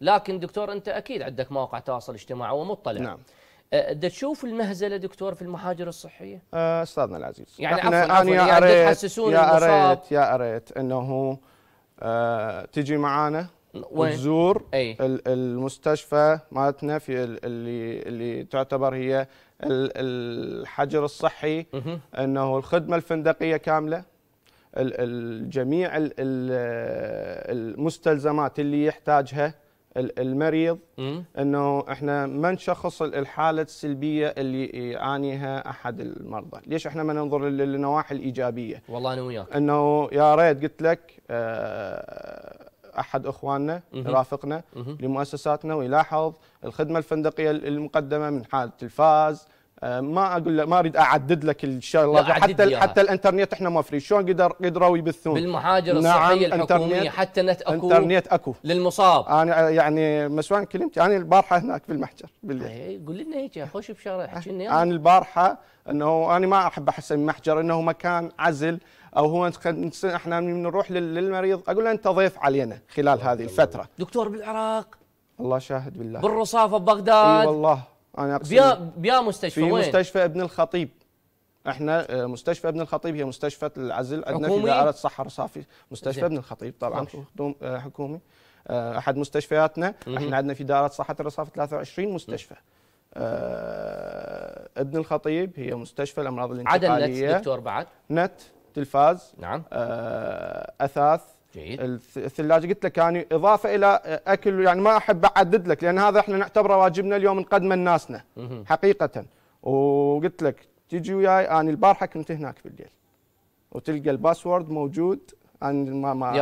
لكن دكتور انت اكيد عندك مواقع تواصل اجتماعي ومطلع نعم أه، بدك تشوف المهزله دكتور في المحاجر الصحيه؟ أه، استاذنا العزيز يعني عفوا عفوا يعني, يعني تحسسون يا ريت يا ريت انه أه تجي معانا وتزور أي. المستشفى مالتنا في اللي اللي تعتبر هي الحجر الصحي انه الخدمه الفندقيه كامله الجميع المستلزمات اللي يحتاجها المريض انه احنا ما نشخص الحاله السلبيه اللي يعانيها احد المرضى، ليش احنا ما ننظر للنواحي الايجابيه؟ والله انا وياك انه يا ريت قلت لك آه، احد اخواننا يرافقنا لمؤسساتنا ويلاحظ الخدمه الفندقيه المقدمه من حاله الفاز آه، ما اقول ما اريد اعدد لك الشغلات حتى ياها. حتى الانترنت احنا ما فري شلون قدر قدروا يبثون بالمحاجر نعم، الصحيه نعم الحكوميه حتى نت اكو انترنت اكو للمصاب انا يعني مسوان كلمتي انا البارحه هناك في المحجر بالليل إيه، قول لنا هيك خوش بشغله أه. احكي لنا انا البارحه انه انا ما احب احسن محجر انه مكان عزل او هو احنا نروح للمريض اقول له انت ضيف علينا خلال هذه الفتره دكتور بالعراق الله شاهد بالله بالرصافه ببغداد اي والله انا اقصد بيا بيا مستشفى في وين؟ مستشفى ابن الخطيب احنا آه، مستشفى ابن الخطيب هي مستشفى العزل آه، آه، عندنا في دائره صحراء صافي مستشفى ابن الخطيب طبعا حكومي احد مستشفياتنا احنا عندنا في دائره صحه الرصافي 23 مستشفى أه ابن الخطيب هي مستشفى الامراض الانتقاليه عدل نت دكتور بعد نت تلفاز نعم أه اثاث جيد الثلاجه قلت لك يعني اضافه الى اكل يعني ما احب اعدد لك لان هذا احنا نعتبره واجبنا اليوم نقدمه لناسنا حقيقه وقلت لك تجي وياي انا البارحه كنت هناك بالليل وتلقى الباسورد موجود انا ما ما